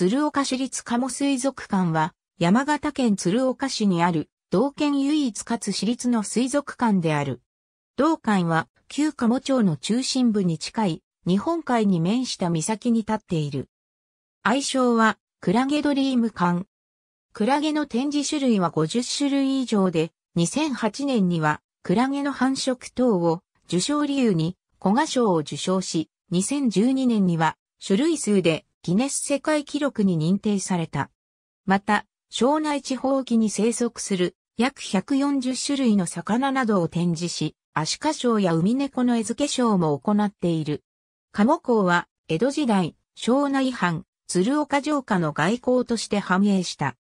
鶴岡市立加茂水族館は、山形県鶴岡市にある、同県唯一かつ市立の水族館である。同館は、旧加茂町の中心部に近い、日本海に面した岬に立っている。愛称は、クラゲドリーム館。クラゲの展示種類は50種類以上で、2008年には、クラゲの繁殖等を受賞理由に、古賀賞を受賞し、2012年には、種類数でギネス世界記録に認定された。また、庄内地方沖に生息する約140種類の魚などを展示し、アシカショウやウミネコの餌付けショーも行っている。鴨港は、江戸時代、庄内藩、鶴岡城下の外交として繁栄した。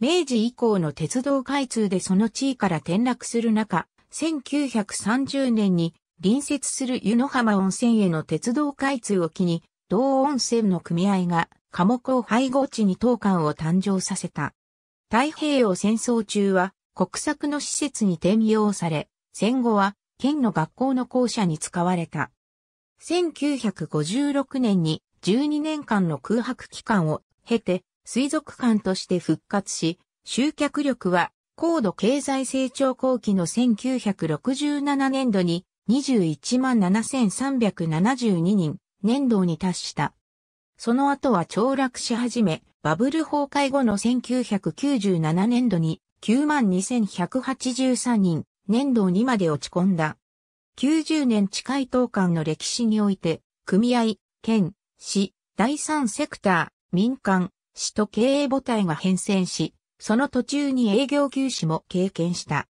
明治以降の鉄道開通でその地位から転落する中、1930年に隣接する湯野浜温泉への鉄道開通を機に同温泉の組合が科目を配合地に当館を誕生させた。太平洋戦争中は国策の施設に転用され、戦後は県の学校の校舎に使われた。1956年に12年間の空白期間を経て水族館として復活し、集客力は高度経済成長後期の1967年度に21万7372人、年度に達した。その後は凋落し始め、バブル崩壊後の1997年度に92,183人、年度にまで落ち込んだ。90年近い当館の歴史において、組合、県、市、第三セクター、民間、市と経営母体が変遷し、その途中に営業休止も経験した。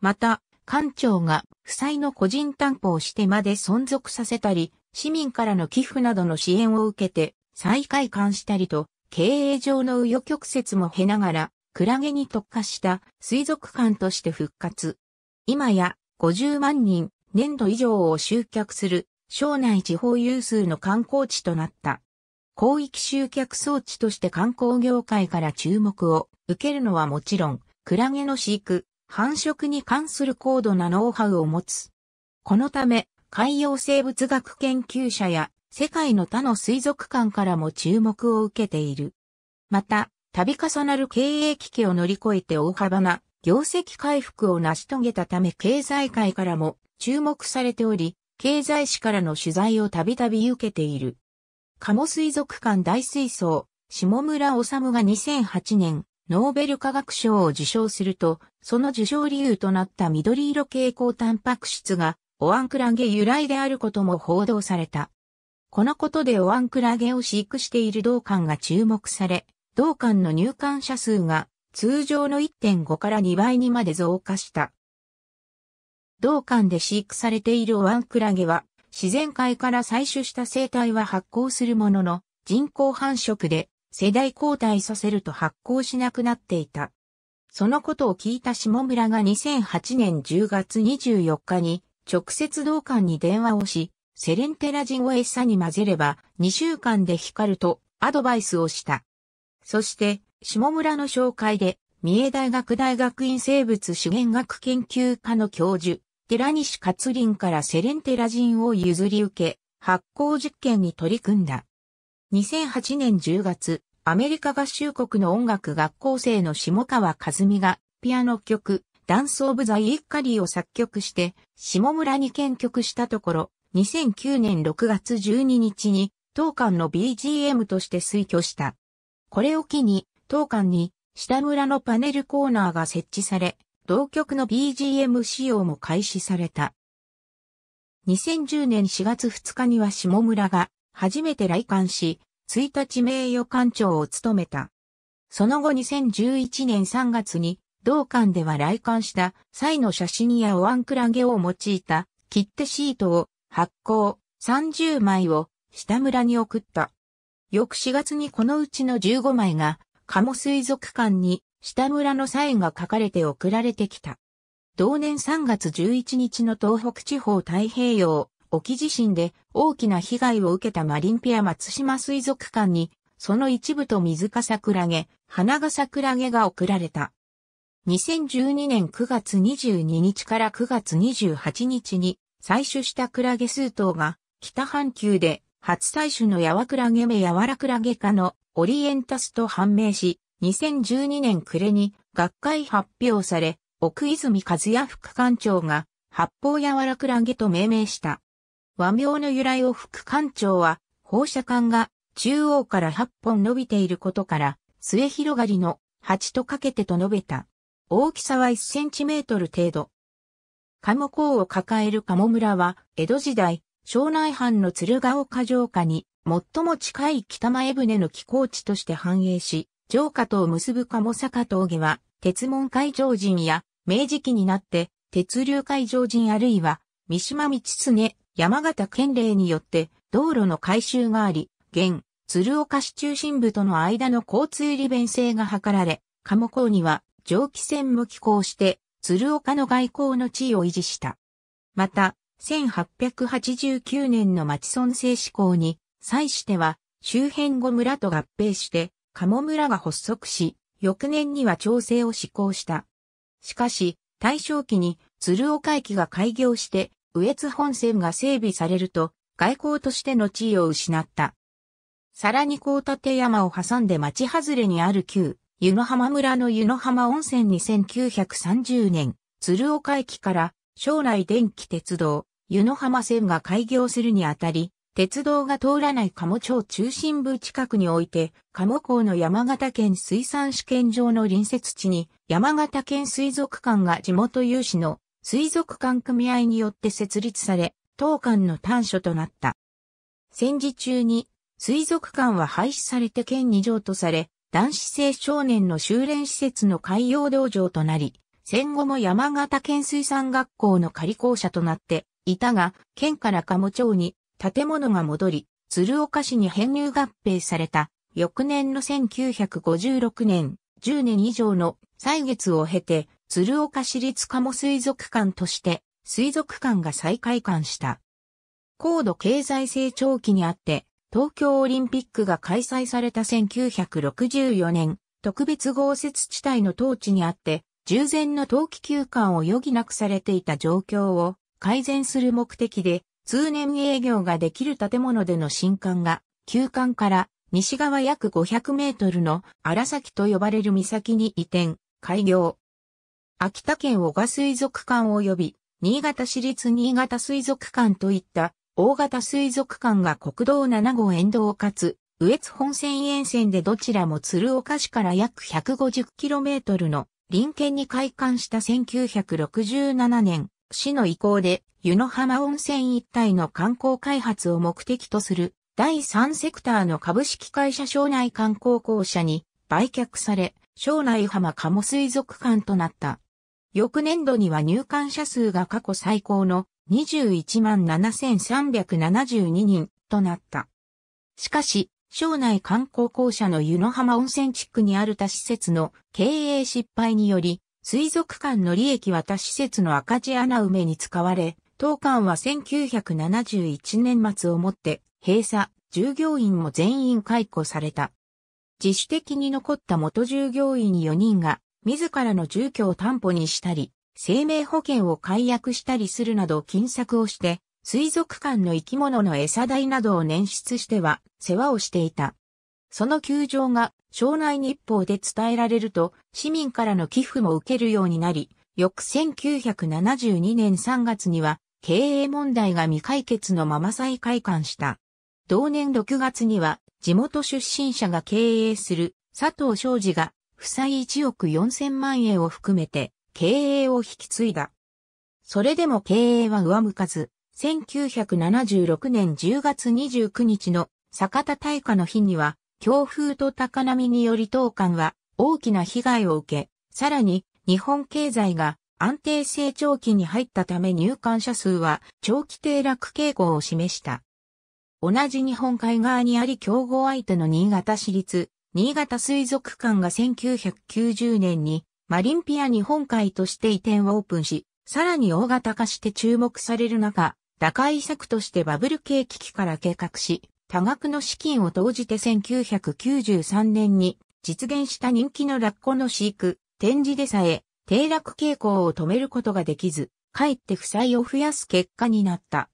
また、館長が、負債の個人担保をしてまで存続させたり、市民からの寄付などの支援を受けて、再開館したりと、経営上の紆余曲折も経ながら、クラゲに特化した水族館として復活。今や50万人年度以上を集客する省内地方有数の観光地となった。広域集客装置として観光業界から注目を受けるのはもちろん、クラゲの飼育、繁殖に関する高度なノウハウを持つ。このため、海洋生物学研究者や世界の他の水族館からも注目を受けている。また、度重なる経営危機を乗り越えて大幅な業績回復を成し遂げたため経済界からも注目されており、経済誌からの取材をたびたび受けている。鴨水族館大水槽、下村治が2008年、ノーベル化学賞を受賞すると、その受賞理由となった緑色蛍光タンパク質がオアンクラゲ由来であることも報道された。このことでオアンクラゲを飼育している同館が注目され、同館の入館者数が通常の1.5から2倍にまで増加した。同館で飼育されているオアンクラゲは、自然界から採取した生態は発光するものの、人工繁殖で世代交代させると発光しなくなっていた。そのことを聞いた下村が2008年10月24日に直接同館に電話をし、セレンテラジンを餌に混ぜれば2週間で光るとアドバイスをした。そして、下村の紹介で、三重大学大学院生物資源学研究科の教授、寺西勝林からセレンテラジンを譲り受け、発酵実験に取り組んだ。2008年10月、アメリカ合衆国の音楽学校生の下川和美が、ピアノ曲、ダンスオブザイイッカリーを作曲して、下村に献曲したところ、2009年6月12日に、当館の BGM として推挙した。これを機に、当館に、下村のパネルコーナーが設置され、同曲の BGM 使用も開始された。2010年4月2日には下村が初めて来館し、1日名誉館長を務めた。その後2011年3月に同館では来館した際の写真やおわんクラゲを用いた切手シートを発行30枚を下村に送った。翌4月にこのうちの15枚が鴨水族館に下村のサインが書かれて送られてきた。同年3月11日の東北地方太平洋沖地震で大きな被害を受けたマリンピア松島水族館にその一部と水かさクラゲ、花がさクラゲが送られた。2012年9月22日から9月28日に採取したクラゲ数頭が北半球で初採取のヤワクラゲ目ヤワラクラゲ科のオリエンタスと判明し、2012年暮れに学会発表され、奥泉和也副館長が八方ヤワラクラゲと命名した。和名の由来を副館長は放射管が中央から8本伸びていることから末広がりの8とかけてと述べた。大きさは1センチメートル程度。鴨港を抱える鴨村は、江戸時代、庄内藩の鶴岡城下に、最も近い北前船の寄港地として繁栄し、城下とを結ぶ鴨坂峠は、鉄門海上人や、明治期になって、鉄流海上人あるいは、三島道常、山形県令によって、道路の改修があり、現、鶴岡市中心部との間の交通利便性が図られ、鴨港には、蒸気船も寄港して、鶴岡の外交の地位を維持した。また、1889年の町村制施行に、際しては、周辺五村と合併して、鴨村が発足し、翌年には調整を施行した。しかし、大正期に鶴岡駅が開業して、上越本線が整備されると、外交としての地位を失った。さらに高立山を挟んで町外れにある旧、湯野浜村の湯野浜温泉に9 3 0年、鶴岡駅から将来電気鉄道、湯野浜線が開業するにあたり、鉄道が通らない鴨町中心部近くにおいて、鴨港の山形県水産試験場の隣接地に、山形県水族館が地元有志の水族館組合によって設立され、当館の端所となった。戦時中に、水族館は廃止されて県二条とされ、男子青少年の修練施設の海洋道場となり、戦後も山形県水産学校の仮校舎となっていたが、県から鴨町に建物が戻り、鶴岡市に編入合併された翌年の1956年、10年以上の歳月を経て、鶴岡市立鴨水族館として水族館が再開館した。高度経済成長期にあって、東京オリンピックが開催された1964年、特別豪雪地帯の統治にあって、従前の冬季休館を余儀なくされていた状況を改善する目的で、通年営業ができる建物での新館が、休館から西側約500メートルの荒崎と呼ばれる岬に移転、開業。秋田県小賀水族館及び、新潟市立新潟水族館といった大型水族館が国道7号沿道かつ、上越本線沿線でどちらも鶴岡市から約 150km の林県に開館した1967年、市の意向で湯の浜温泉一帯の観光開発を目的とする第3セクターの株式会社省内観光公社に売却され、省内浜鴨水族館となった。翌年度には入館者数が過去最高の217,372人となった。しかし、省内観光公社の湯野浜温泉地区にある他施設の経営失敗により、水族館の利益は他施設の赤字穴埋めに使われ、当館は1971年末をもって閉鎖、従業員も全員解雇された。自主的に残った元従業員4人が自らの住居を担保にしたり、生命保険を解約したりするなど金策をして、水族館の生き物の餌代などを捻出しては世話をしていた。その窮状が省内日報で伝えられると市民からの寄付も受けるようになり、翌1972年3月には経営問題が未解決のまま再開館した。同年6月には地元出身者が経営する佐藤昌司が負債1億4000万円を含めて経営を引き継いだ。それでも経営は上向かず、1976年10月29日の坂田大火の日には、強風と高波により当館は大きな被害を受け、さらに日本経済が安定成長期に入ったため入館者数は長期低落傾向を示した。同じ日本海側にあり競合相手の新潟市立、新潟水族館が1990年にマリンピア日本海として移転をオープンし、さらに大型化して注目される中、打開策としてバブル景気機から計画し、多額の資金を投じて1993年に実現した人気のラッコの飼育、展示でさえ、低落傾向を止めることができず、かえって負債を増やす結果になった。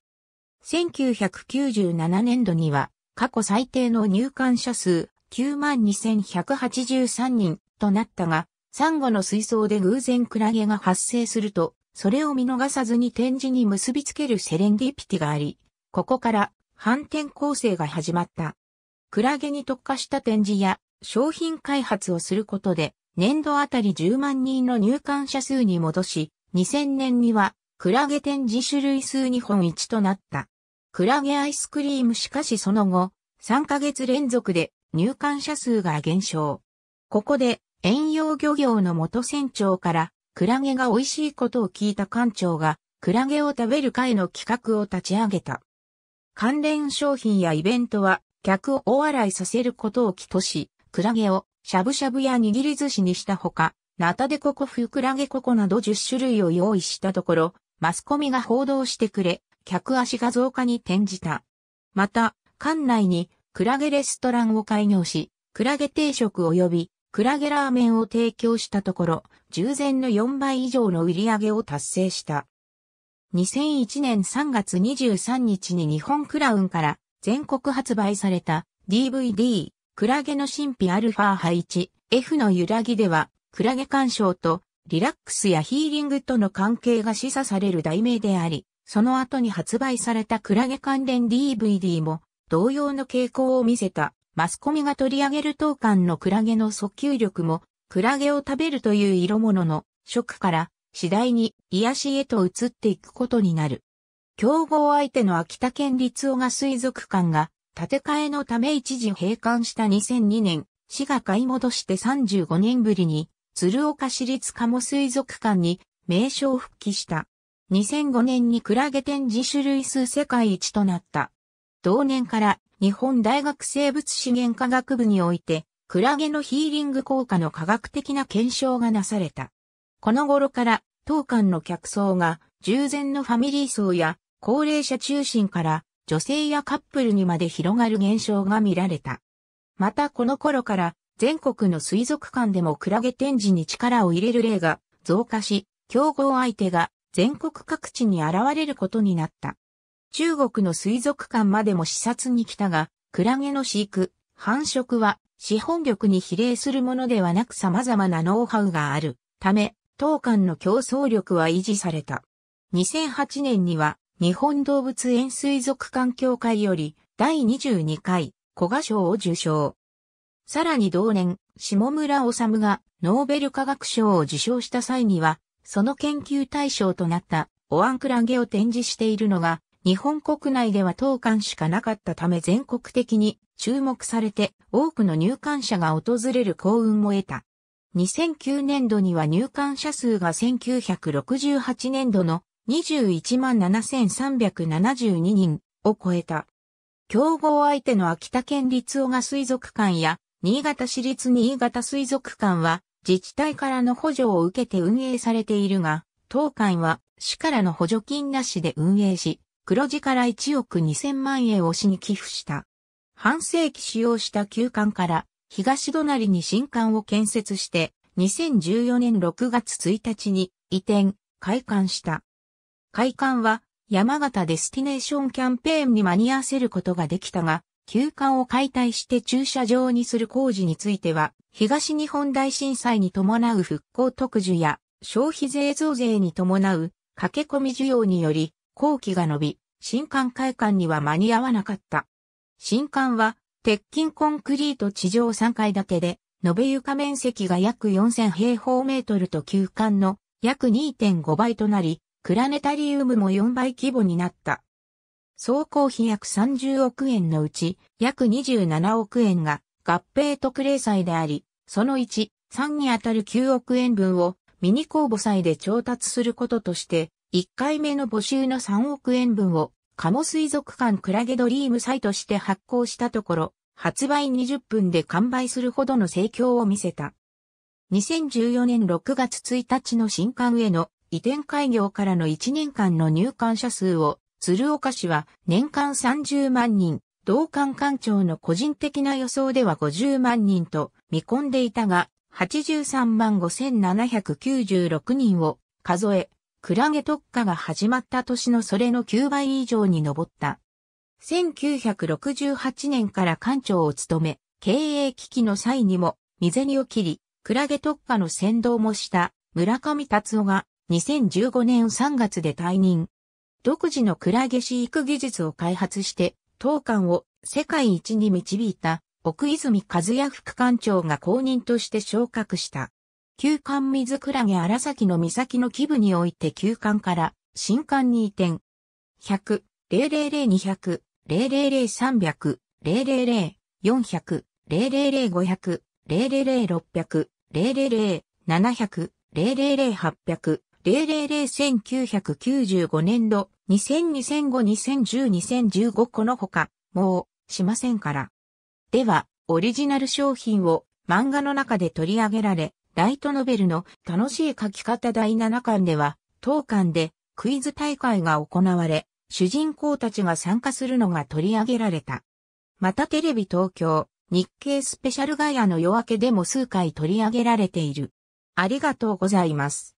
1997年度には、過去最低の入館者数92,183人となったが、サンゴの水槽で偶然クラゲが発生すると、それを見逃さずに展示に結びつけるセレンディピティがあり、ここから反転構成が始まった。クラゲに特化した展示や商品開発をすることで、年度あたり10万人の入館者数に戻し、2000年にはクラゲ展示種類数日本一となった。クラゲアイスクリームしかしその後、3ヶ月連続で入館者数が減少。ここで遠洋漁業の元船長から、クラゲが美味しいことを聞いた艦長が、クラゲを食べる会の企画を立ち上げた。関連商品やイベントは、客を大笑いさせることを起とし、クラゲを、しゃぶしゃぶや握り寿司にしたほか、ナタデココフクラゲココなど10種類を用意したところ、マスコミが報道してくれ、客足が増加に転じた。また、館内に、クラゲレストランを開業し、クラゲ定食及びクラゲラーメンを提供したところ、従前の4倍以上の売り上げを達成した。2001年3月23日に日本クラウンから全国発売された DVD クラゲの神秘アルファ配置 F の揺らぎではクラゲ鑑賞とリラックスやヒーリングとの関係が示唆される題名であり、その後に発売されたクラゲ関連 DVD も同様の傾向を見せた。マスコミが取り上げる当館のクラゲの訴求力も、クラゲを食べるという色物の食から次第に癒しへと移っていくことになる。競合相手の秋田県立小賀水族館が建て替えのため一時閉館した2002年、市が買い戻して35年ぶりに鶴岡市立鴨水族館に名称復帰した。2005年にクラゲ展示種類数世界一となった。同年から日本大学生物資源科学部において、クラゲのヒーリング効果の科学的な検証がなされた。この頃から、当館の客層が、従前のファミリー層や、高齢者中心から、女性やカップルにまで広がる現象が見られた。またこの頃から、全国の水族館でもクラゲ展示に力を入れる例が増加し、競合相手が全国各地に現れることになった。中国の水族館までも視察に来たが、クラゲの飼育、繁殖は資本力に比例するものではなく様々なノウハウがあるため、当館の競争力は維持された。2008年には日本動物園水族館協会より第22回古賀賞を受賞。さらに同年、下村治がノーベル化学賞を受賞した際には、その研究対象となったオアンクラゲを展示しているのが日本国内では当館しかなかったため全国的に注目されて多くの入館者が訪れる幸運も得た。2009年度には入館者数が1968年度の217,372人を超えた。競合相手の秋田県立小賀水族館や新潟市立新潟水族館は自治体からの補助を受けて運営されているが、当館は市からの補助金なしで運営し、黒字から1億2000万円を市に寄付した。半世紀使用した旧館から東隣に新館を建設して、2014年6月1日に移転、開館した。開館は山形デスティネーションキャンペーンに間に合わせることができたが、旧館を解体して駐車場にする工事については、東日本大震災に伴う復興特需や消費税増税に伴う駆け込み需要により、工期が伸び、新館開館には間に合わなかった。新館は、鉄筋コンクリート地上3階建てで、延べ床面積が約4000平方メートルと旧館の約2.5倍となり、クラネタリウムも4倍規模になった。総工費約30億円のうち、約27億円が合併特例債であり、その1、3にあたる9億円分をミニ公募債で調達することとして、1回目の募集の3億円分を、鴨水族館クラゲドリームサイトして発行したところ、発売20分で完売するほどの盛況を見せた。2014年6月1日の新館への移転開業からの1年間の入館者数を、鶴岡市は年間30万人、同館館長の個人的な予想では50万人と見込んでいたが、83万5796人を数え、クラゲ特化が始まった年のそれの9倍以上に上った。1968年から館長を務め、経営危機の際にも、未銭を切り、クラゲ特化の先導もした村上達夫が2015年3月で退任。独自のクラゲ飼育技術を開発して、当館を世界一に導いた奥泉和也副館長が公認として昇格した。旧館水倉毛荒崎の岬の基部において旧館から新館に移転。100、000-200、000-300、000-400、000-500、000-600、000-700、000-800、000-1995年度、2 0 0 2 0 0 5 2 0 1 0 2 0 1 5このほか、もう、しませんから。では、オリジナル商品を漫画の中で取り上げられ、ライトノベルの楽しい書き方第7巻では、当巻でクイズ大会が行われ、主人公たちが参加するのが取り上げられた。またテレビ東京、日経スペシャルガヤの夜明けでも数回取り上げられている。ありがとうございます。